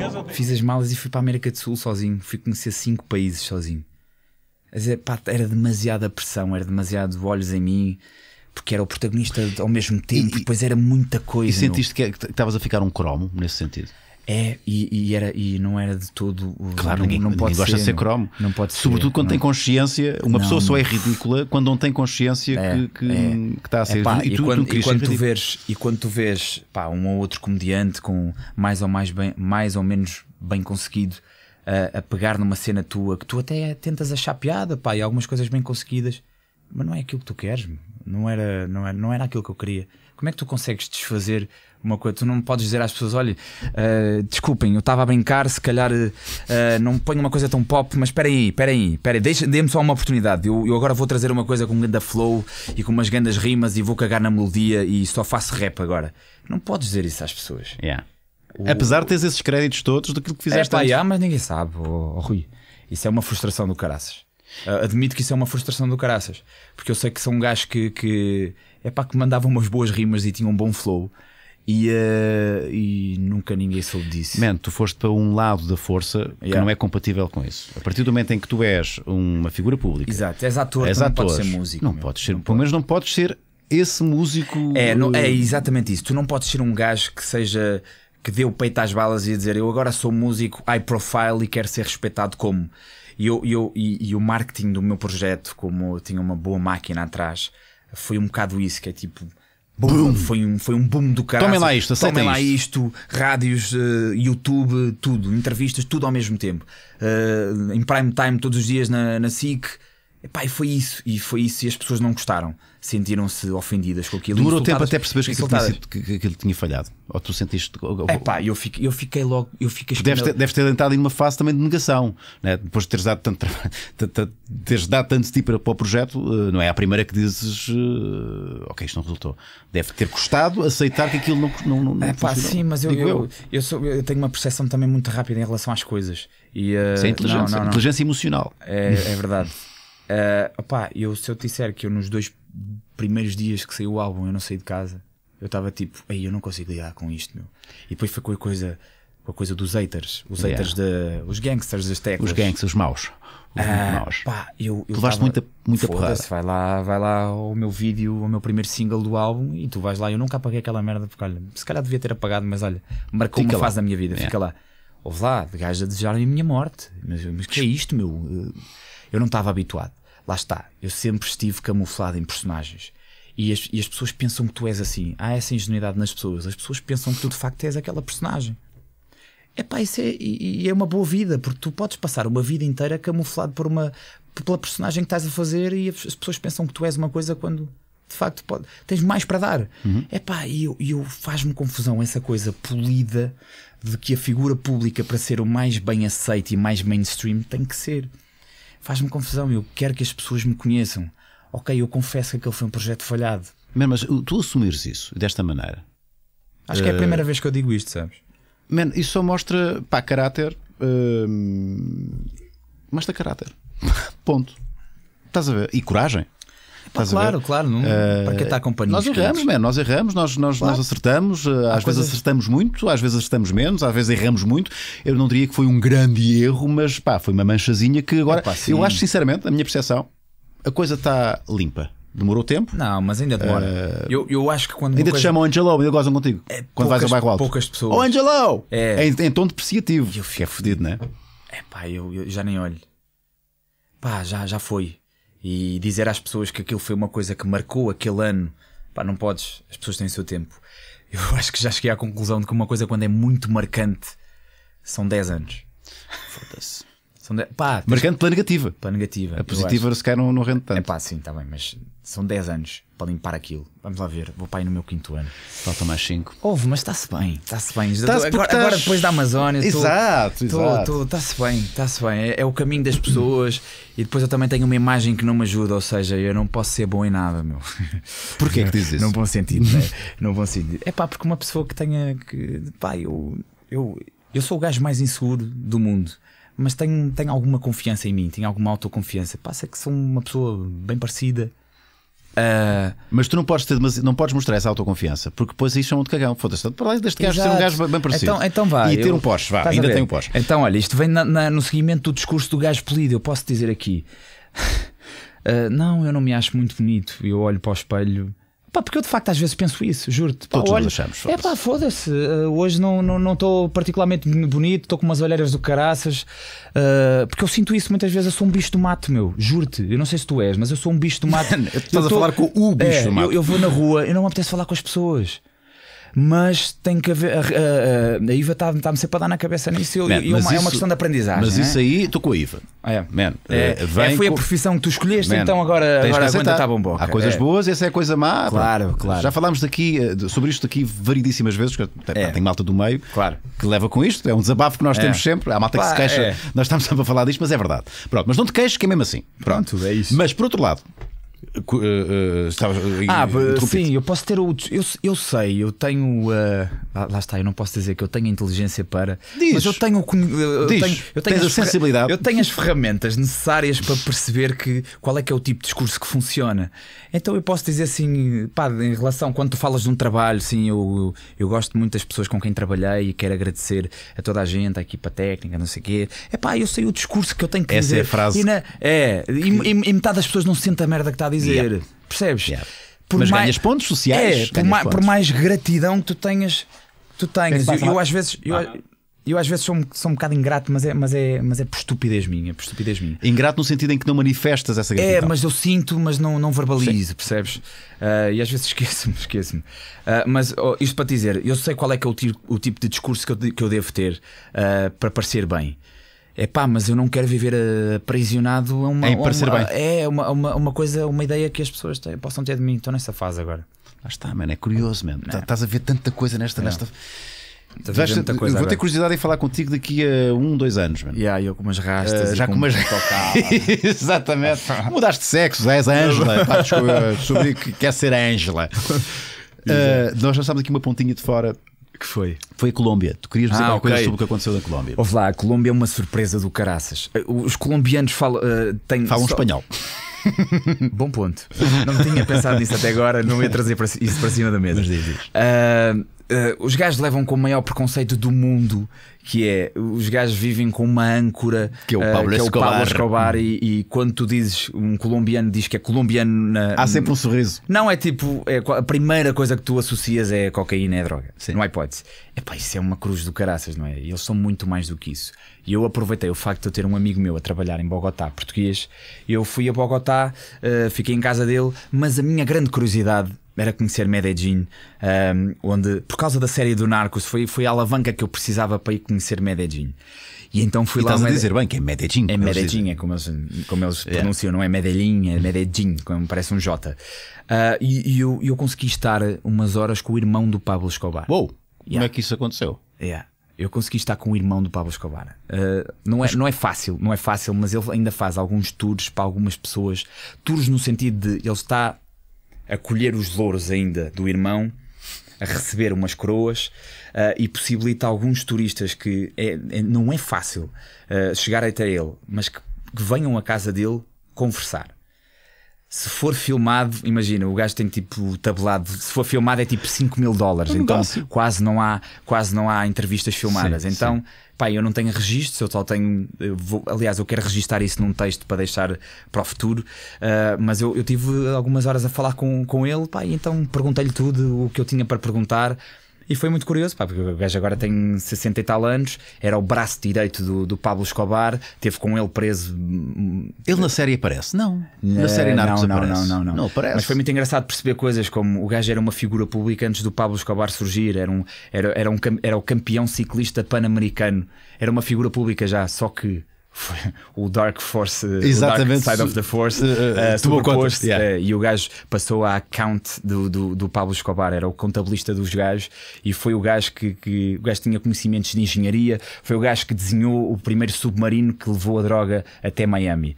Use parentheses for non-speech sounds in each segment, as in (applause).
malas? Fiz as malas e fui para a América do Sul sozinho. Fui conhecer cinco países sozinho. Dizer, é, pá, era demasiada pressão, era demasiado olhos em mim, porque era o protagonista ao mesmo tempo, e, e depois era muita coisa. E sentiste meu. É, que estavas a ficar um cromo nesse sentido? É, e, e, era, e não era de todo. Claro, não, ninguém, não pode ninguém ser, gosta de ser cromo. Não, não pode Sobretudo ser, quando não. tem consciência. Uma pessoa só é ridícula quando não tem consciência é, que, que, é. que, está a ser. É, pá, e, tu, e, quando, tu, e quando tu vês, e quando tu vês pá, um ou outro comediante com mais ou, mais bem, mais ou menos bem conseguido a, a pegar numa cena tua que tu até tentas achar piada pá, e algumas coisas bem conseguidas, mas não é aquilo que tu queres, não era, não era, não era aquilo que eu queria. Como é que tu consegues desfazer uma coisa? Tu não podes dizer às pessoas: olha, uh, desculpem, eu estava a brincar, se calhar uh, não ponho uma coisa tão pop, mas espera aí, espera aí, espera aí, dê-me só uma oportunidade. Eu, eu, agora vou trazer uma coisa com um grande flow e com umas grandes rimas e vou cagar na melodia e só faço rap agora. Não podes dizer isso às pessoas. Yeah. O... Apesar de teres esses créditos todos do que fizeste é, pá, antes. Yeah, mas ninguém sabe, oh, oh, Rui. Isso é uma frustração do caraças. Uh, admito que isso é uma frustração do caraças, porque eu sei que são um gajo que, que é pá, que mandava umas boas rimas e tinha um bom flow. E, uh, e, nunca ninguém soube disso. Mano, tu foste para um lado da força que yeah. não é compatível com isso. A partir do momento em que tu és uma figura pública, Exato. és ator, és não podes ser músico. Não podes ser, não pelo pode. menos não podes ser esse músico. É, não, é exatamente isso. Tu não podes ser um gajo que seja que deu peito às balas e dizer eu agora sou músico high profile e quero ser respeitado como. E, eu, eu e, e, o marketing do meu projeto, como eu tinha uma boa máquina atrás, foi um bocado isso, que é tipo. Boom. Foi, um, foi um boom do caralho. Tomem lá isto, Tomem lá isto, isto rádios, uh, YouTube, tudo, entrevistas, tudo ao mesmo tempo. Uh, em prime time, todos os dias na, na SIC Epá, e foi isso, e foi isso, e as pessoas não gostaram, sentiram-se ofendidas com aquilo. Durou tempo até perceberes que aquilo, tinha, que, que aquilo tinha falhado, ou tu sentiste. Epá, eu fiquei, eu fiquei logo. Eu fiquei deves, ter, deves ter entrado em uma fase também de negação, né? depois de teres dado tanto trabalho, (laughs) teres dado tanto tipo para, para o projeto, eh, não é a primeira que dizes, eh, ok, isto não resultou. Deve ter custado aceitar que aquilo não. não, não Epá, sim, mas eu, eu, eu. Eu, sou, eu tenho uma percepção também muito rápida em relação às coisas. E, uh, Isso é inteligência, não, não, não. inteligência emocional. é, é verdade. (laughs) Uh, opá, eu se eu te disser que eu nos dois primeiros dias que saiu o álbum eu não saí de casa, eu estava tipo, aí eu não consigo lidar com isto, meu. E depois foi com a coisa, com a coisa dos haters, os yeah. haters de, os gangsters das teclas. Os gangsters, os maus. Os ah, Pá, eu, eu tu levaste muita, muita porrada. Vai lá, vai lá o meu vídeo, o meu primeiro single do álbum e tu vais lá. Eu nunca apaguei aquela merda porque olha, se calhar devia ter apagado, mas olha, marcou fica uma lá. fase da minha vida, yeah. fica lá. Houve lá, de gajos a desejar a minha morte. Mas, mas que é isto, meu? Eu não estava habituado. Lá está, eu sempre estive camuflado em personagens. E as, e as pessoas pensam que tu és assim. Há essa ingenuidade nas pessoas. As pessoas pensam que tu de facto és aquela personagem. Epá, isso é, e, e é uma boa vida, porque tu podes passar uma vida inteira camuflado por uma, pela personagem que estás a fazer e as pessoas pensam que tu és uma coisa quando de facto pode, tens mais para dar. Uhum. Epá, e eu, eu faz-me confusão essa coisa polida de que a figura pública, para ser o mais bem aceito e mais mainstream, tem que ser faz-me confusão. Eu quero que as pessoas me conheçam. Ok, eu confesso que aquele foi um projeto falhado. Man, mas uh, tu assumires isso desta maneira. Acho uh... que é a uh, primeira vez que eu digo isto, sabes? Man, isso só mostra pá, caráter. Uh... Mostra caráter. (laughs) Ponto. Estás a ver? E coragem claro, claro. Não, uh, para quem está eh, acompanhando. Nós erramos, man, nós erramos, nós, nós, claro. nós acertamos. Eh, às coisas... vezes acertamos muito, às vezes acertamos menos, às vezes erramos muito. Eu não diria que foi um grande erro, mas pá, foi uma manchazinha que agora. Opa, eu acho, sinceramente, a minha percepção, a coisa está limpa. Demorou tempo? Não, mas ainda demora. Uh... Eu, eu acho que quando. Ainda coisa... te chamam Angelo, ainda gozam contigo. É, quando poucas, vais ao bairro alto. Poucas pessoas. Oh, Angelo! É. é em, em tom depreciativo. Eu é fico... É fodido, não é? É pá, eu, eu já nem olho. Pá, já, já foi e dizer às pessoas que aquilo foi uma coisa que marcou aquele ano, pá, não podes, as pessoas têm o seu tempo. (laughs) Eu acho que já cheguei à conclusão de que uma coisa quando é muito marcante são 10 anos. Foda-se. São de... pá, tens... Marcante pela negativa. Pela negativa. A positiva se calhar não, não rende tanto. É pá, sim, está bem, mas são 10 anos para limpar aquilo. Vamos lá ver, vou para aí no meu quinto ano. falta mais cinco. Houve, mas está-se bem, está-se bem. agora, estás... agora, depois da Amazónia. Exato, tô, exato. Está-se bem, está-se bem. É, é, o caminho das pessoas e depois eu também tenho uma imagem que não me ajuda, ou seja, eu não posso ser bom em nada, meu. (laughs) Porquê que dizes isso? Não bom sentido, né? (laughs) não bom sentido. É pá, porque uma pessoa que tenha que. Pá, eu, eu, eu sou o gajo mais inseguro do mundo mas tenho, tenho alguma confiança em mim, tenho alguma autoconfiança. Passa que sou uma pessoa bem parecida Uh... Mas tu não podes, ter, não podes mostrar essa autoconfiança, porque depois isso é um de cagão. Foda-se, então, para lá deste gajo ser um gajo bem parecido. Então, então vá. E ter eu... um poste, vá, ainda tem um poste. Então, olha, isto vem na, na, no seguimento do discurso do gajo polido. Eu posso dizer aqui: uh, (laughs) não, eu não me acho muito bonito. Eu olho para o espelho Pá, porque eu de facto às vezes penso isso, juro-te. Todos olha, achamos. Foda é pá, foda-se. Uh, hoje não estou não, não particularmente bonito, estou com umas olheiras do caraças. Uh, porque eu sinto isso muitas vezes. Eu sou um bicho do mato, meu. Juro-te. Eu não sei se tu és, mas eu sou um bicho do mato. (laughs) Estás a falar com o bicho é, do mato. Eu, eu, vou na rua, eu não me apetece falar com as pessoas mas tem que haver. A, a, a IVA está-me tá sempre a dar na cabeça nisso Man, e uma, isso, é uma questão de aprendizagem. Mas é? isso aí, estou com a IVA. Ah, é. Man, é, eh, é vem é, foi com... a profissão que tu escolheste, Man, então agora, agora aguenta está bom boca. Há coisas é. boas, essa é a coisa má. Claro, pô. claro. Já falámos daqui, eh, sobre isto aqui variedíssimas vezes, que tem malta do meio claro. que leva com isto. É um desabafo que nós temos sempre. Há malta Pá, que se queixa, nós estamos sempre a falar disto, mas é verdade. Pronto, mas não te queixes que é mesmo assim. Pronto, Pronto é isso. Mas por outro lado, Uh, eh, eh, estava, ah, eh, sim, eu posso ter outros. Eu, eu sei, eu tenho. Uh, lá está, eu não posso dizer que eu tenho inteligência para. Diz, mas eu tenho, eu diz, tenho, eu tenho a sensibilidade. Eu tenho as ferramentas necessárias para perceber que, qual é que é o tipo de discurso que funciona. Então eu posso dizer assim, pá, em relação, quando tu falas de um trabalho, sim, eu, eu gosto muito das pessoas com quem trabalhei e quero agradecer a toda a gente, a equipa técnica, não sei o quê. É pá, eu sei o discurso que eu tenho que Essa dizer. Essa é a frase. E na, é, e, e, e, metade das pessoas não sente a merda que está a dizer. Yeah. Percebes? Yeah. Por Mas mais, ganhas pontos sociais. É, por, ma, pontos. por, mais gratidão que tu tenhas, tu tenhas. Eu, eu às vezes. Eu, ah. Eu às vezes sou, sou um bocado ingrato, mas é, mas, é, mas é por estupidez minha, por estupidez minha. Ingrato no sentido em que não manifestas essa é, gratidão. É, mas eu sinto, mas não, não verbalizo, Sim. percebes? Uh, e às vezes (laughs) esqueço-me, esqueço-me. Uh, mas oh, isto para te dizer, eu sei qual é que é o, tiro, o tipo de discurso que eu, que eu devo ter uh, para parecer bem é pá, mas eu não quero viver eh, aprisionado a uma, é, uma, é uma, uma, uma, coisa, uma ideia que as pessoas têm, possam ter de mim. Estou nessa fase agora. Lá está, mano, é curioso mesmo. Tá, estás a ver tanta coisa nesta. Não. nesta... Tá coisa vou ter curiosidade em falar contigo daqui a um, dois anos, mano. Yeah, eu com umas rastas. Uh, já com, com umas (laughs) Exatamente. Mudaste de sexo, és Ângela. Né? Descobri que quer ser Ângela. Uh, (laughs) nós já aqui uma pontinha de fora que foi? Foi a Colômbia. Tu querias dizer ah, alguma okay. coisa sobre o que aconteceu na Colômbia? Ouve lá, a Colômbia é uma surpresa do caraças. Eh, os colombianos falam. Uh, têm falam só... espanhol. (laughs) Bom ponto. Não tinha pensado nisso até agora, não ia trazer isso para cima da mesa. Mas diz, diz. Uh, Uh, os gajos levam com o maior preconceito do mundo, que é os gajos vivem com uma âncora que é o eh, Pablo, uh, é o Escobar. Pablo Escobar, e, e, quando tu dizes um colombiano diz que é colombiano na, há sempre um sorriso. Não é tipo é, a primeira coisa que tu associas é cocaína é droga. Sim. Não há hipótese. É pá, isso é uma cruz do caraças, não é? Eles são muito mais do que isso. E eu aproveitei o facto de eu ter um amigo meu a trabalhar em Bogotá, português. Eu fui a Bogotá, uh, fiquei em casa dele, mas a minha grande curiosidade era conhecer Medellín, um, ehm, onde, por causa da série do Narcos, foi, foi a alavanca que eu precisava para ir conhecer Medellín. E então fui e lá. Estás a dizer bem que é Medellín. É Medellín, é como eles, como eles yeah. É. pronunciam, não é Medellín, é Medellín, como parece um J. Uh, e, e eu, eu, consegui estar umas horas com o irmão do Pablo Escobar. Uou! Yeah. Como é que isso aconteceu? Yeah. Eu consegui estar com o irmão do Pablo Escobar. Uh, não, é, não é fácil, não é fácil, mas ele ainda faz alguns tours para algumas pessoas. Tours no sentido de ele está a colher os louros ainda do irmão, a receber umas coroas uh, e possibilita a alguns turistas que é, é não é fácil uh, eh, chegar até ele, mas que, que venham à casa dele conversar se for filmado, imagina, o gajo tem tipo tabelado, se for filmado é tipo 5 mil dólares, é então quase não, há, quase não há entrevistas filmadas. Sim, então, sim. pá, eu não tenho registro, eu só tenho. Eu vou, aliás, eu quero registar isso num texto para deixar para o futuro, uh, mas eu, eu tive algumas horas a falar com, com ele, pá, e então perguntei-lhe tudo o que eu tinha para perguntar. E foi muito curioso, pá, porque o gajo agora tem 60 e tal anos, era o braço direito do, do Pablo Escobar, teve com ele preso. Hum, ele na série aparece? Não. Na eh, série Narcos não, não, aparece. Não, não, não. não aparece. Mas foi muito engraçado perceber coisas como o gajo era uma figura pública antes do Pablo Escobar surgir, era, um, era, era, um, era o campeão ciclista pan-americano, era uma figura pública já, só que o Dark Force, Exatamente. Dark Side of the Force, uh, uh, superposto, yeah. uh, e o gajo passou à account do, do, do, Pablo Escobar, era o contabilista dos gajos, e foi o gajo que, que o gajo tinha conhecimentos de engenharia, foi o gajo que desenhou o primeiro submarino que levou a droga até Miami.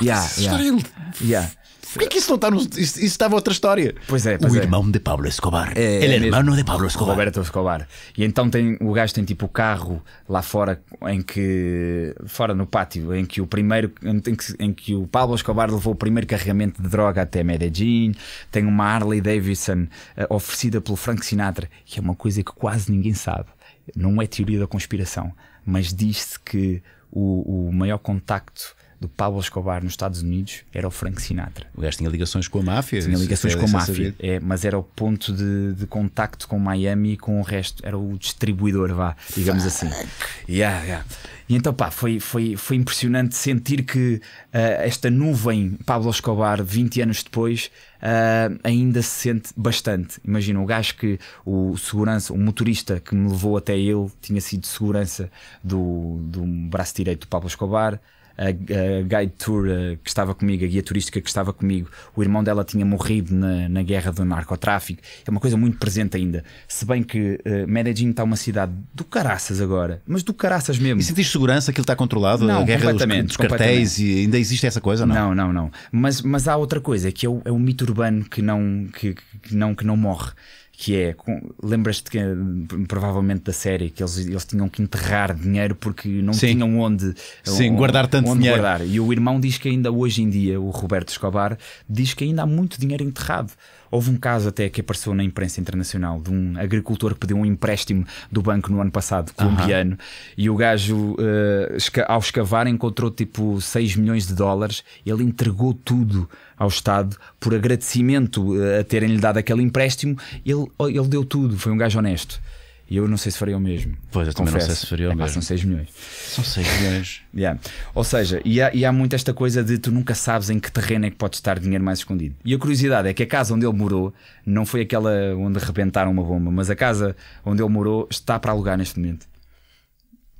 yeah, yeah, yeah. Por que, é que isso não está no. Isso, estava outra história. Pois é, pois O é. irmão de Pablo Escobar. É, Ele é, é irmão de Pablo Escobar. Roberto Escobar. E então tem, o gajo tem tipo o carro lá fora, em que. fora no pátio, em que o primeiro. Em que, em que o Pablo Escobar levou o primeiro carregamento de droga até Medellín. Tem uma Harley Davidson eh, oferecida pelo Frank Sinatra, que é uma coisa que quase ninguém sabe. Não é teoria da conspiração, mas diz-se que o, o maior contacto do Pablo Escobar nos Estados Unidos era o Frank Sinatra. O gajo tinha ligações com a máfia. Tinha ligações é com a máfia, é, mas era o ponto de, de contacto com Miami e com o resto, era o distribuidor, vá, digamos Fuck. assim. Yeah, yeah. E então, pá, foi, foi, foi impressionante sentir que uh, esta nuvem Pablo Escobar, 20 anos depois, uh, ainda se sente bastante. Imagina, o gajo que, o segurança, o motorista que me levou até ele, tinha sido segurança do, do braço direito do Pablo Escobar a, a guide tour eh, que estava comigo, a guia turística que estava comigo, o irmão dela tinha morrido na, na guerra do narcotráfico. É uma coisa muito presente ainda. Se bem que uh, Medellín está uma cidade do caraças agora, mas do caraças mesmo. E sentiste segurança? que ele está controlado? Não, a guerra dos, dos cartéis e ainda existe essa coisa? Não, não, não. não. Mas, mas há outra coisa que é o, é o mito urbano que não, que, que não, que não morre que é, lembras-te que hum, provavelmente da série que eles, eles tinham que enterrar dinheiro porque não Sim. tinham onde, Sim, onde, guardar tanto onde dinheiro. Guardar. E o irmão diz que ainda hoje em dia, o Roberto Escobar, diz que ainda há muito dinheiro enterrado. Houve um caso até que apareceu na imprensa internacional de um agricultor que pediu um empréstimo do banco no ano passado, colombiano, uhum. e o gajo, uh, ao escavar, encontrou tipo 6 milhões de dólares. Ele entregou tudo ao Estado por agradecimento eh, a terem-lhe dado aquele empréstimo. Ele, ele deu tudo, foi um gajo honesto. E eu não sei se faria o mesmo. Pois, eu confesso. também não sei se faria o é, mesmo. são 6 milhões. São 6 milhões. (laughs) yeah. Ou seja, e há, e há muito esta coisa de tu nunca sabes em que terreno é que pode estar dinheiro mais escondido. E a curiosidade é que a casa onde ele morou não foi aquela onde arrebentaram uma bomba, mas a casa onde ele morou está para alugar neste momento.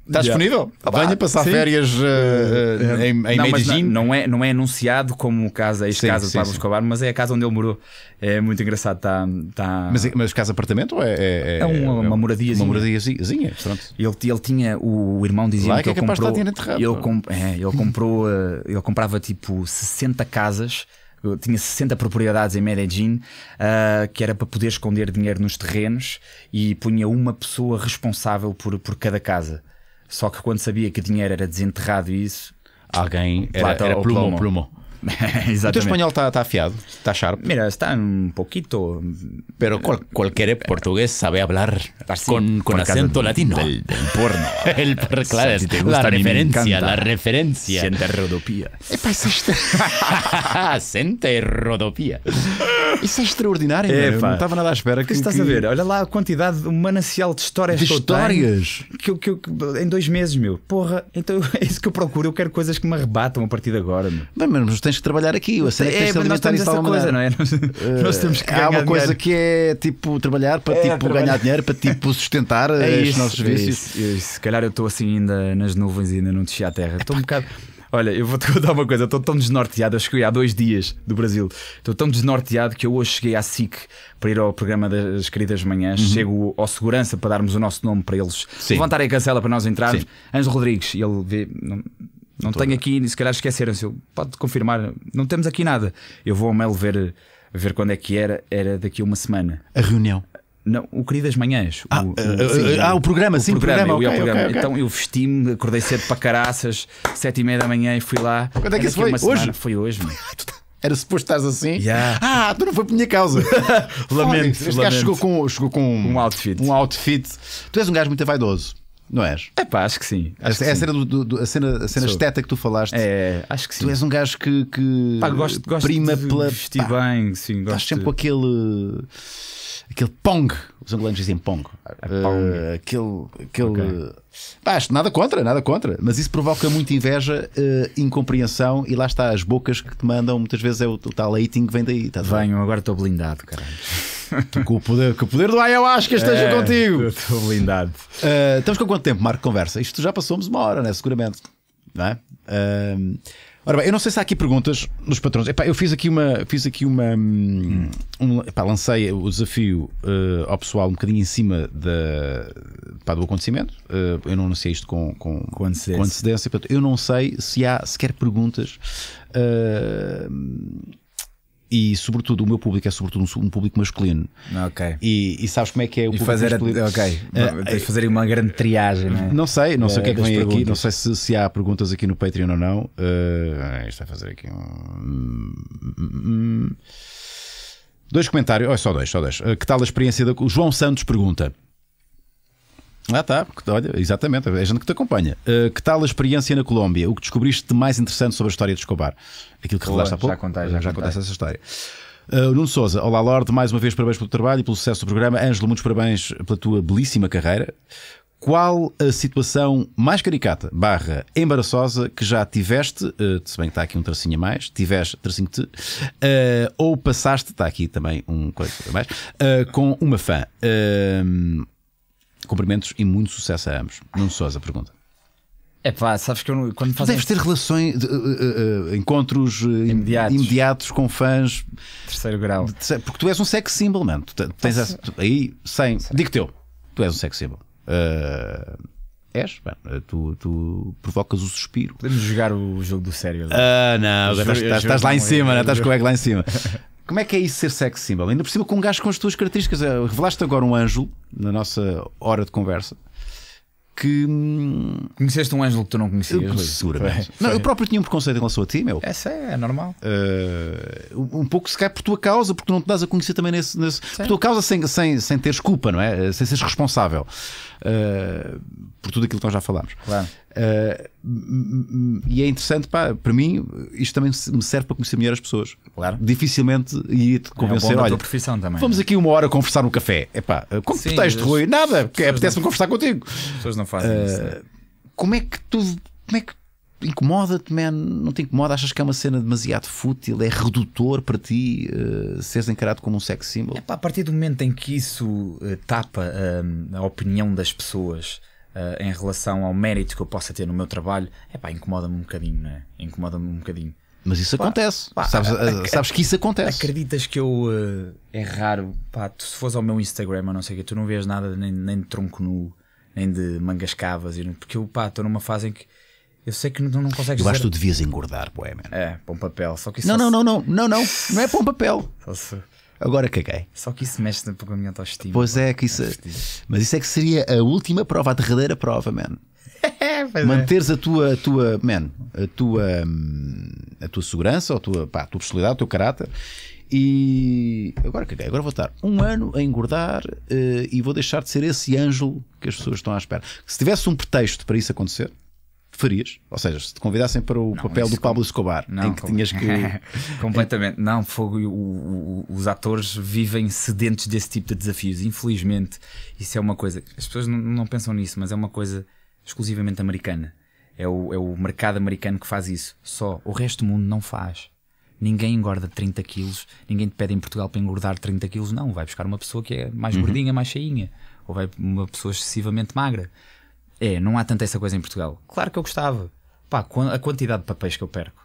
Está disponível? Yeah. Venha passar sim. férias uh, uh, em, em não, Medellín. Não, não, é, não é anunciado como casa, ex-casa de Pablo Escobar, mas é a casa onde ele morou. É muito engraçado. Tá, tá... Mas, mas casa-apartamento é, é, é, é, uma, é uma moradiazinha. Uma moradiazinha, Ele, ele tinha, o, o irmão dizia Lá é que, é que ele comprou. Enterrado, ele, comp, é, ele comprou, ele comprava tipo 60 casas tinha 60 propriedades em Medellín, uh, que era para poder esconder dinheiro nos terrenos e punha uma pessoa responsável por, por cada casa. Só que quando sabia que dinheiro era desenterrado e isso, alguém era, plata era plumo, plumo. plumo. (laughs) o teu espanhol está tá afiado? Está sharp? Mira, está um poquito. Pero cual, português sabe hablar Así, con, con acento latino. Del, del porno. (laughs) El, claro, o sea, si te gusta, la referencia, la referencia. Sente rodopía. Epá, isso é extra... rodopía. Isso é extraordinário, Epá. não estava nada à espera. O que estás que... a ver? Olha lá a quantidade, o manancial de histórias de que histórias. Eu que, em dois meses, meu. Porra, então (laughs) é isso que eu procuro. Eu quero coisas que me arrebatam a partir de agora. Meu. Bem, mas tens tens que trabalhar aqui. A cena é, que tens é, de nós temos essa coisa, não é? Nós, eh, temos que Há uma coisa que é tipo trabalhar para é, tipo ganhar dinheiro, para tipo sustentar os (laughs) é nossos é vícios. Se calhar eu estou assim ainda nas nuvens e ainda não desci à terra. Estou um bocado. Olha, eu vou-te (laughs) contar uma coisa, estou tão desnorteado, eu cheguei há dois dias do Brasil, estou tão desnorteado que eu hoje cheguei à SIC para ir ao programa das queridas manhãs, uhum. chego ao segurança para darmos o nosso nome para eles, Sim. levantarem a cancela para nós entrarmos, Sim. Rodrigues, e ele vê, não, não tenho aqui, se calhar esqueceram-se. Pode confirmar, não temos aqui nada. Eu vou ao Melo ver, ver quando é que era. Era daqui a uma semana. A reunião. Não, o Querido das Manhãs. Ah, o, eh, eh, ah, programa sim, o programa, sim, okay, eu programa. Okay, okay. Então eu vesti-me, acordei cedo para caraças, sete e meia da manhã e fui lá. Quando é que isso foi? Hoje? Foi hoje, mano. (laughs) Ah, tá- era suposto estás assim? Yeah. Ah, tu não foi por minha causa. (laughs) lamento. Este lamento. gajo chegou com, chegou com um, um outfit. Um outfit. Tu és um gajo muito vaidoso. Não és? É pá, acho que sim. Acho é, que A, cena do, do, a cena, a cena estética que tu falaste. É, acho que sim. Tu és um gajo que, que pá, gosto, gosto prima de pela. Vestir pá, bem, sim. Gosto. Estás sempre com aquele. Aquele pong. Os angolanos dizem pong. É pong. Uh, aquele. aquele okay. pá, acho nada contra, nada contra. Mas isso provoca muita inveja, uh, incompreensão e lá está as bocas que te mandam. Muitas vezes é o, o tal hating que vem daí. Venham, agora estou blindado, caralho com o poder, com o poder do ayahuasca esteja é, contigo. Estou blindado. Uh, estamos com quanto tempo, Marco? Conversa. Isto já passamos uma hora, né? Seguramente. Não é? Uh, ora bem, eu não sei se há aqui perguntas nos patrões. Epá, eu fiz aqui uma. Fiz aqui uma hum, um, epá, lancei o desafio uh, ao pessoal um bocadinho em cima da, epá, do acontecimento. Uh, eu não anunciei isto com, com, com antecedência. Com antecedência portanto, eu não sei se há sequer perguntas. Uh, e sobretudo o meu público é sobretudo um, público masculino. Ok. E, e sabes como é que é o e público fazer masculino? A, ok. Uh, fazer uma grande triagem, não é? Não sei, não sei o que é que vem perguntas. aqui, não sei se, se há perguntas aqui no Patreon ou não. Uh, isto vai fazer aqui um. Dois comentários, oh, só dois, só dois. Uh, que tal a experiência da. O João Santos pergunta. Ah, tá. Olha, exatamente. É a gente que te acompanha. Uh, que tal a experiência na Colômbia? O que descobriste de mais interessante sobre a história de Escobar? Aquilo que revelaste há pouco? Já contaste, já, já contaste essa história. Uh, Nuno Souza, olá Lorde, mais uma vez parabéns pelo trabalho e pelo sucesso do programa. Ângelo, muitos parabéns pela tua belíssima carreira. Qual a situação mais caricata, barra, embaraçosa que já tiveste, uh, se bem que está aqui um tracinho a mais, tiveste tracinho te, uh, ou passaste, está aqui também um coisa a mais, uh, com uma fã? Uh, Cumprimentos e muito sucesso a ambos. Não só a pergunta. É pá, sabes que eu, quando fazes. Deves ter relações, uh, uh, encontros imediatos. imediatos. com fãs. Terceiro grau. porque tu és um sex symbol, mano. Tu tens essa, tu, aí, sem. Digo teu, tu és um sex symbol. és, tu, tu, provocas o suspiro. Podemos jogar o jogo do sério. Ah, não, estás, estás, estás lá em cima, é? É. estás com o ego lá em cima. (laughs) Como é que é isso ser sexy? symbol? Ainda por cima com um gajo com as tuas características. Eh, revelaste agora um anjo na nossa hora de conversa que. Hum, Conheceste um anjo que tu não conhecias? Eu, seguramente. Não, eu próprio tinha um preconceito em relação a ti, meu. Essa é, é normal. Uh, um pouco se cai por tua causa, porque tu não te das a conhecer também nesse. nesse por tua causa, sem, sem, sem teres culpa, não é? Eh, sem seres responsável uh, por tudo aquilo que nós já falámos. Claro. Uh, e é interessante, pá, para mim, isto também me serve para conhecer melhor as pessoas. Claro. Dificilmente iria-te é convencer. É olha, profissão também, vamos é? aqui uma hora conversar no café. pá, eh, como que pretexto, de ruim, Nada, porque apetece-me conversar contigo. As pessoas não fazem uh, isso. É? Eh, como é que tu. Como é que incomoda-te, man? Não te incomoda? Achas que é uma cena demasiado fútil? É redutor para ti uh, seres encarado como um sex symbol? pá, a partir do momento em que isso uh, tapa a opinião das pessoas uh, em relação ao mérito que eu possa ter no meu trabalho, é pá, incomoda-me um bocadinho, né? Incomoda-me um bocadinho. Mas isso pá, acontece. Pá, sabes, eh, sabes, que isso acontece. Acreditas que eu. Uh, é raro. Pá, tu, se fores ao meu Instagram, eu não sei o que, tu não vês nada nem, nem de tronco nu, nem de mangas cavas. Porque eu, pá, estou numa fase em que. Eu sei que não, não consegues. Eu acho que tu devias engordar, poema É, para um papel. Só que isso não, não, se... não, não, não, não, não. Não é para um papel. (laughs) Só se... Agora caguei. Só que isso mexe com a minha autoestima. Pois é, que isso. É é- mas isso é que seria a última prova, a derradeira prova, man. (laughs) É, Manteres é. a tua, a tua, man, a tua, hum, a tua segurança, a tua, pá, a tua personalidade, o teu caráter. E agora caguei, agora vou estar um ano a engordar uh, e vou deixar de ser esse anjo que as pessoas estão à espera. Se tivesse um pretexto para isso acontecer, farias? Ou seja, se te convidassem para o não, papel do Pablo Escobar, não, em que tinhas que. (laughs) completamente. Não, fogo, os atores vivem sedentes desse tipo de desafios. Infelizmente, isso é uma coisa. As pessoas não, não pensam nisso, mas é uma coisa exclusivamente americana. É o, é o mercado americano que faz isso. Só. O resto do mundo não faz. Ninguém engorda 30 quilos, ninguém te pede em Portugal para engordar 30 quilos, não. Vai buscar uma pessoa que é mais uhum. gordinha, mais cheinha. Ou vai uma pessoa excessivamente magra. É, não há tanta essa coisa em Portugal. Claro que eu gostava. Pá, a quantidade de papéis que eu perco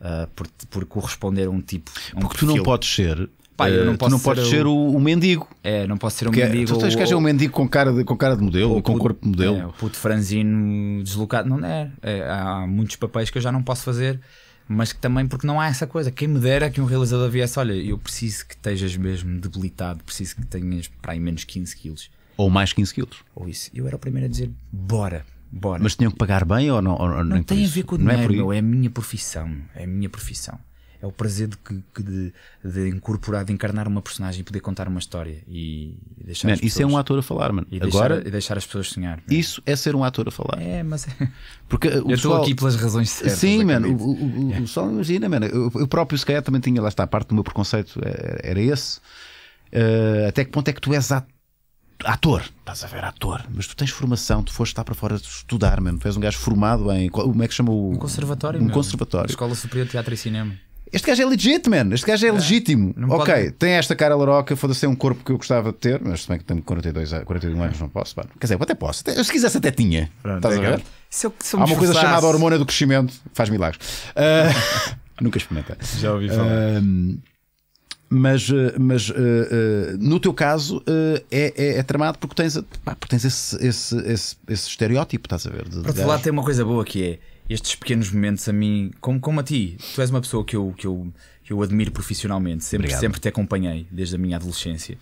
uh, por, por corresponder a um tipo. Um Porque tu não podes ser. Pá, eu não eh, posso tu não ser podes ser o, o, mendigo. É, não posso ser um é, mendigo. Tu tens que ser um mendigo com cara de, com cara de modelo, ou com corpo de modelo. É, o puto franzino deslocado, não é, é. Há muitos papéis que eu já não posso fazer mas que também porque não há essa coisa. Quem me dera que um realizador viesse: olha, eu preciso que estejas mesmo debilitado, preciso que tenhas para aí menos 15 quilos. Ou mais 15 quilos. Ou isso. Eu era o primeiro a dizer, bora, bora. Mas tinham que pagar bem ou não? Ou não, tem a ver com o dinheiro, não é, meu, é a minha profissão. É a minha profissão. É o prazer de, de, de incorporar, de encarnar uma personagem e poder contar uma história e deixar man, pessoas, Isso é um ator a falar, mano. E Agora, deixar, e deixar as pessoas sonhar. Man. Isso é ser um ator a falar. É, mas é. Porque, uh, o eu estou aqui pelas razões certas. Sim, mano. O, o, é. o pessoal imagina, mano. Eu, próprio, se calhar, também tinha lá está. A parte do meu preconceito é, era esse. Uh, até que ponto é que tu és ator? ator, estás a ver ator, mas tu tens formação, tu foste estar para fora estudar mesmo, tu és um gajo formado em como é que chama o um conservatório, um conservatório, Escola Superior de Teatro e Cinema. Este gajo é legit, man. Este gajo é, é. legítimo. Ok, pode... tem esta cara laroca, foda-se, é um corpo que eu gostava de ter, mas também que tenho 42, 41 anos, não posso. Mano. Quer dizer, até posso. Até, se quisesse, até tinha. Pronto, estás é a ver? Se eu, se eu Há uma coisa chamada hormona do crescimento, faz milagres. Uh, (laughs) (laughs) nunca experimentei. Já ouvi falar. Uh, mas, eh, mas uh, uh, no teu caso uh, é, é, é, tramado porque tens, pá, porque tens esse, esse, esse, esse estereótipo, estás a ver? De, Para te falar, tem uma coisa boa que é estes pequenos momentos a mim, como, como a ti, tu és uma pessoa que eu, que eu, que eu admiro profissionalmente, sempre, sempre te acompanhei desde a minha adolescência.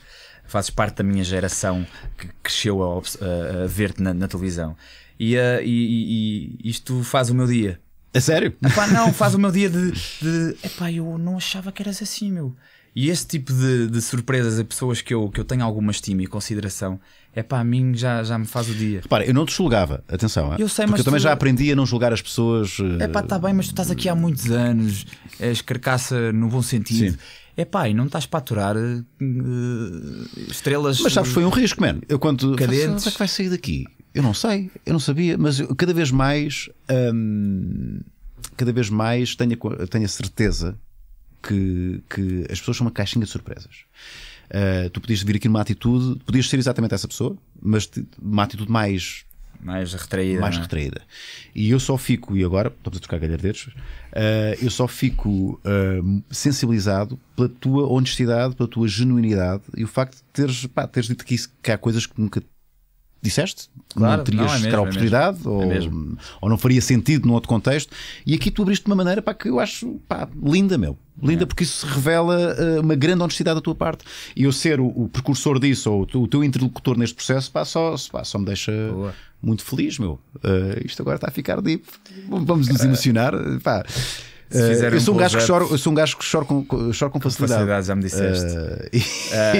Fazes parte da minha geração que cresceu a, a ver-te na, na, televisão. E, e, e, e isto faz o meu dia. É sério? Epá, não, (laughs) faz o meu dia de, de. Epá, eu não achava que eras assim, meu. E esse tipo de, de surpresas a pessoas que eu, que eu tenho alguma estima e consideração, é pá, a mim já, já me faz o dia. Repara, eu não te julgava, atenção. Eu sei, mas. eu também tu... já aprendi a não julgar as pessoas. É eh, pá, está bem, mas tu estás aqui há muitos anos, és carcaça no bom sentido. Sim é pá, e não estás para aturar uh, estrelas. Mas sabes, foi um risco, mano. Eu quando. Assim, cadentes. Onde é que vai sair daqui? Eu não sei, eu não sabia, mas eu, cada vez mais. Hum, cada vez mais tenho, tenho a certeza que, que as pessoas são uma caixinha de surpresas. Uh, tu podias vir aqui numa atitude, podias ser exatamente essa pessoa, mas uma atitude mais mais retraída. Mais é? retraída. E eu só fico, e agora estamos a trocar galhardeiros, uh, ah, eu só fico uh, sensibilizado pela tua honestidade, pela tua genuinidade e o facto de teres, pá, teres dito que, isso, que há coisas que nunca disseste, claro, não terias não, é mesmo, é oportunidade é ou, ou não faria sentido num outro contexto. E aqui tu abriste de uma maneira para que eu acho pá, linda, meu. Linda, é. porque isso revela uh, uma grande honestidade da tua parte. E eu ser o, o precursor disso, ou o, o teu interlocutor neste processo, pá, só, pá, só me deixa Boa. muito feliz, meu. Uh, isto agora está a ficar deep. Vamos nos é. emocionar. Pá. Uh, eu, sou um gajo que choro, eu sou um gajo que choro com, choro com facilidade. facilidade. Já me disseste. Uh, (laughs)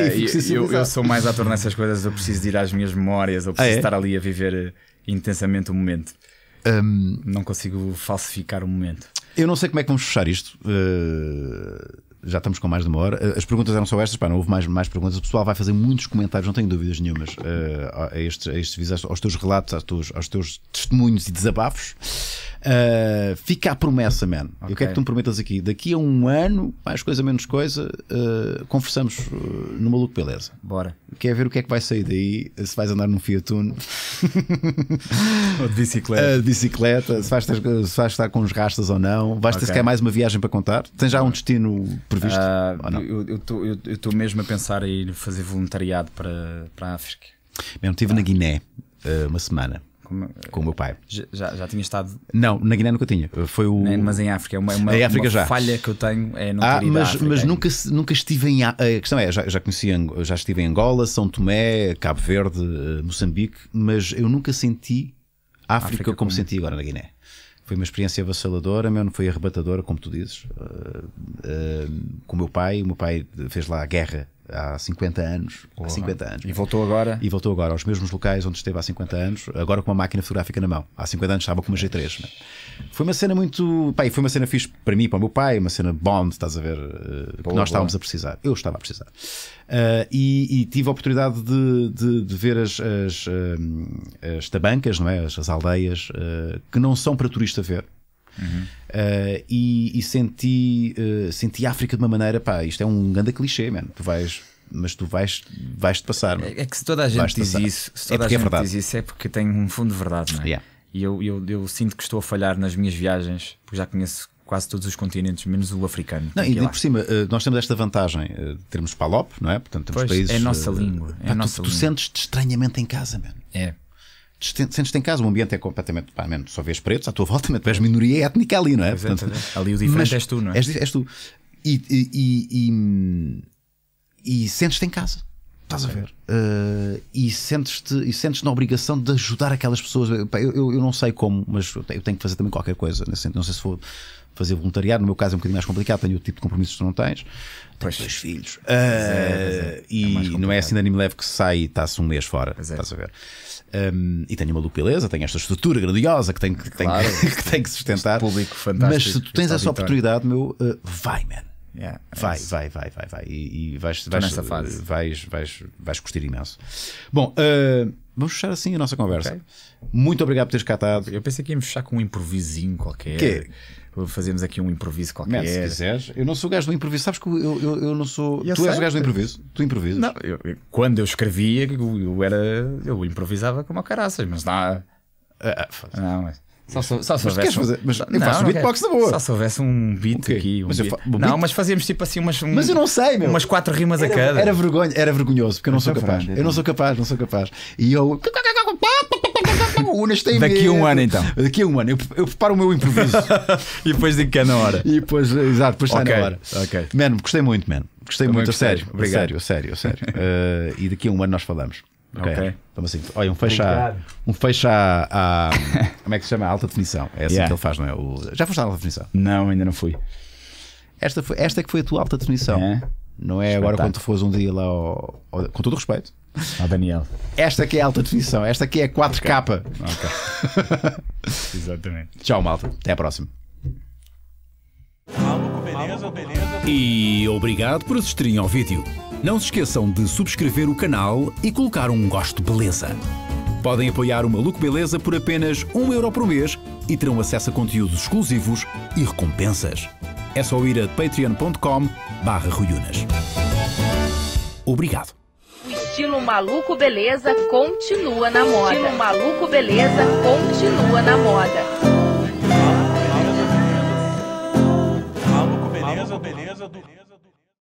eu, eu, eu, sou mais ator nessas coisas. Eu preciso de ir às minhas memórias. Eu preciso ah, é? estar ali a viver intensamente o momento. Um, não consigo falsificar o momento. Eu não sei como é que vamos fechar isto. Uh, já estamos com mais de uma hora. As perguntas eram só estas, pá, não houve mais, mais perguntas. O pessoal vai fazer muitos comentários, não tenho dúvidas nenhumas, uh, a estes, a aos teus relatos, aos teus, aos teus testemunhos e desabafos. Uh, fica a promessa, man. É okay. Eu quero que tu me prometas aqui. Daqui a um ano, mais coisa, menos coisa, uh, conversamos uh, no Maluco Beleza. Bora. Quer ver o que é que vai sair daí? Se vais andar num Fiatuno (laughs) ou de bicicleta, de bicicleta se, vais, se vais estar com os rastas ou não. Vais okay. ter sequer mais uma viagem para contar. Tens já um destino previsto? Eu estou mesmo a pensar em fazer voluntariado para, para a África. Mesmo, estive ah. na Guiné uma semana com o meu pai. Já, já tinha estado. Não, na Guiné nunca tinha. Foi o... Nem, mas em África. É uma, é África uma já. falha que eu tenho é não ah, mas, África, mas nunca, nunca estive em. A questão é, já, já conheci, já estive em Angola, São Tomé, Cabo Verde, eh, Moçambique, mas eu nunca senti África, África como, como senti agora na Guiné foi uma experiência avassaladora, mesmo foi arrebatadora, como tu dizes, uh, uh, com o meu pai. O meu pai fez lá a guerra há 50 anos. Há 50 anos. E voltou agora? E voltou agora aos mesmos locais onde esteve há 50 anos, agora com uma máquina fotográfica na mão. Há 50 anos estava com uma G3. Né? Foi uma cena muito. Pá, foi uma cena fixe para mim, para o meu pai, uma cena Bond, estás a ver? Eh, que nós estávamos a precisar. Eu estava a precisar. Uh, e, e, tive a oportunidade de, de, de ver as, as, eh, as, tabancas, não é? as, as aldeias, uh, que não são para turista ver Uhum. Uh, e, e, senti, uh, senti a África de uma maneira, pá, isto é um grande clichê, mano. Tu vais mas tu vais, vais te passar. É, é que se toda a gente diz isso, se é toda é a gente é diz isso é porque tem um fundo de verdade, não é? Yeah. E eu, eu, eu, sinto que estou a falhar nas minhas viagens, porque já conheço quase todos os continentes, menos o africano. Não, e por cima, eh, nós temos esta vantagem de termos palop, não é? Portanto, temos pois, países. É a nossa língua. É a tu, nossa tu língua. sentes-te estranhamente em casa, mano. É sentes-te em casa, o ambiente é completamente pá, só vês pretos à tua volta, mas tu és minoria étnica ali, não é? Portanto, Ali o diferente és tu, não é? És, és tu. E, e, e, e sentes-te em casa. Estás a ver? Uh, e sentes-te e sentes na obrigação de ajudar aquelas pessoas. Eu, eu, eu, não sei como, mas eu tenho que fazer também qualquer coisa. Não sei se for fazer voluntariado. No meu caso é um bocadinho mais complicado, tenho o tipo de compromissos que tu não tens. Tens dois filhos. Uh, é, ah, é, é, e é não é assim de anime leve que sai e está-se um mês fora. É. Estás a ver? Um, e tenho uma lupileza, tenho esta estrutura grandiosa que tem que, claro, tem, (laughs) que, tem que sustentar. Público fantástico. Mas se tu tens essa oportunidade, meu, uh, vai, man. Yeah, vai, vai, vai, vai, vai. E, e vais, vais, vais, vais, vais, vais curtir imenso. Bom. Uh, Vamos fechar assim a nossa conversa. Okay. Muito obrigado por teres catado. Eu pensei que íamos fechar com um improvisinho qualquer. Que? Fazemos aqui um improviso qualquer. Man, se quiseres. Eu não sou o gajo do improviso. Sabes que eu, eu, eu não sou. Eu tu sei. és o gajo do improviso. Tu improvisas. Não, eu, quando eu escrevia, eu, era. Eu improvisava como a caraças, mas não. Ah, ah não, mas... Só, só, só mas queres um... fazer? Mas não, eu faço não, beatbox na boa. Só se houvesse um beat okay. aqui. Um mas beat. Fa... Não, beat? mas fazíamos tipo assim umas. Um... Mas eu não sei, meu. Umas quatro rimas era, a cada. Era, vergonha, era vergonhoso, porque eu não, não sou é capaz. Frente, eu não é sou capaz, não sou capaz. E eu. (laughs) Unas tem Daqui a um ano então. Daqui a um ano. Eu, eu preparo o meu improviso. (laughs) e depois digo que é na hora. E depois, exato, depois okay. está na hora. Ok. Mano, gostei muito, mano. Gostei Também muito, gostei. a sério. Obrigado. A sério, a sério, a sério. uh, (laughs) e daqui a um ano nós falamos. Ok. okay. Então assim, olha, um fecho, um fecho a, (laughs) Como é que se chama? A alta definição. É assim yeah. que ele faz, não é? O, já foste à alta definição? Não, ainda não fui. Esta, foi, esta é que foi a tua alta definição. É. Não é agora quando tu fores um dia lá ao, ao, com todo o respeito. A Daniel. Esta aqui é alta definição, esta aqui é 4K. Ok. okay. (laughs) Exatamente. Tchau, malta. Até à próxima. Maluco, beleza, beleza. E obrigado por assistirem ao vídeo. Não se esqueçam de subscrever o canal e colocar um gosto beleza. Podem apoiar o Maluco Beleza por apenas 1 euro por mês e terão acesso a conteúdos exclusivos e recompensas. É só ir a patreon.com barra Obrigado. O estilo Maluco Beleza continua na moda. O estilo Maluco Beleza continua na moda. Maluco Beleza, beleza do...